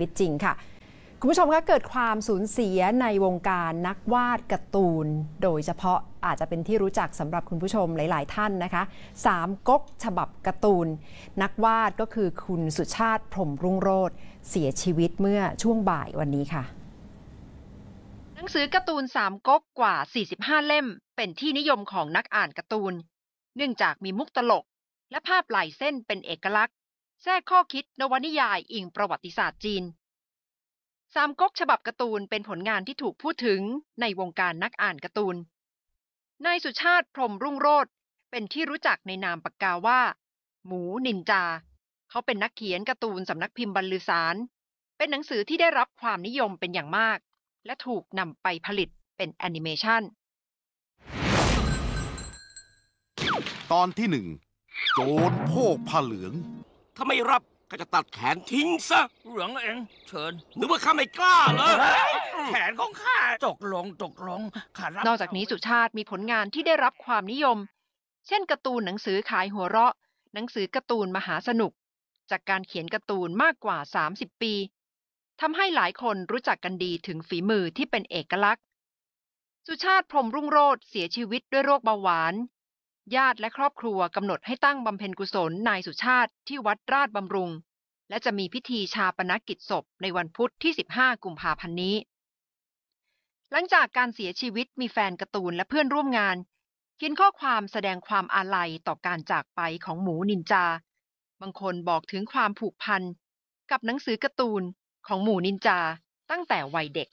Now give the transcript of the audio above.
วิตจริงค่ะคุณผู้ชมคะเกิดความสูญเสียในวงการนักวาดการ์ตูน โดยเฉพาะอาจจะเป็นที่รู้จักสำหรับคุณผู้ชมหลาย ๆท่านนะคะสามก๊กฉบับการ์ตูน นักวาดก็คือคุณสุชาติ พรมรุ่งโรธเสียชีวิตเมื่อช่วงบ่ายวันนี้ค่ะ หนังสือการ์ตูนสามก๊กกว่า 45 เล่ม เป็นที่นิยมของนักอ่านการ์ตูนเนื่องจากมีมุกตลกและภาพลายเส้นเป็นเอกลักษณ์แทรกข้อคิดนวนิยายอิงประวัติศาสตร์จีน สามก๊กฉบับการ์ตูนเป็นผลงานที่ถูกพูดถึงในวงการนักอ่านการ์ตูนนายสุชาติพรมรุ่งโรธเป็นที่รู้จักในนามปากกาว่า หมูนินจา เขาเป็นนักเขียนการ์ตูนสำนักพิมพ์บรรลือสาร เป็นหนังสือที่ได้รับความนิยมเป็นอย่างมาก และถูกนำไปผลิตเป็นแอนิเมชันตอนที่หนึ่งโจรโพกผ้าเหลืองถ้าไม่รับข็าจะตัดแขนทิ้งซะเหลวองเองเชิญนึกว่าข้าไม่กล้าเหรอ แขนของข้าตกลงตกลงข้ารับนอกจากนี้สุชาติมีผลงานที่ได้รับความนิยม เช่นการ์ตูนหนังสือขายหัวเราะ หนังสือการ์ตูนมหาสนุก จากการเขียนการ์ตูนมากกว่า 30 ปีทำให้หลายคนรู้จักกันดีถึงฝีมือที่เป็นเอกลักษณ์ สุชาติพรมรุ่งโรธเสียชีวิตด้วยโรคเบาหวานญาติและครอบครัวกำหนดให้ตั้งบำเพ็ญกุศลนายสุชาติที่วัดราชบำรุง และจะมีพิธีชาปนกิจศพในวันพุธที่ 15 กุมภาพันธ์นี้ หลังจากการเสียชีวิตมีแฟนการ์ตูนและเพื่อนร่วมงาน เขียนข้อความแสดงความอาลัยต่อการจากไปของหมูนินจา บางคนบอกถึงความผูกพันกับหนังสือการ์ตูนของหมูนินจา ตั้งแต่วัยเด็ก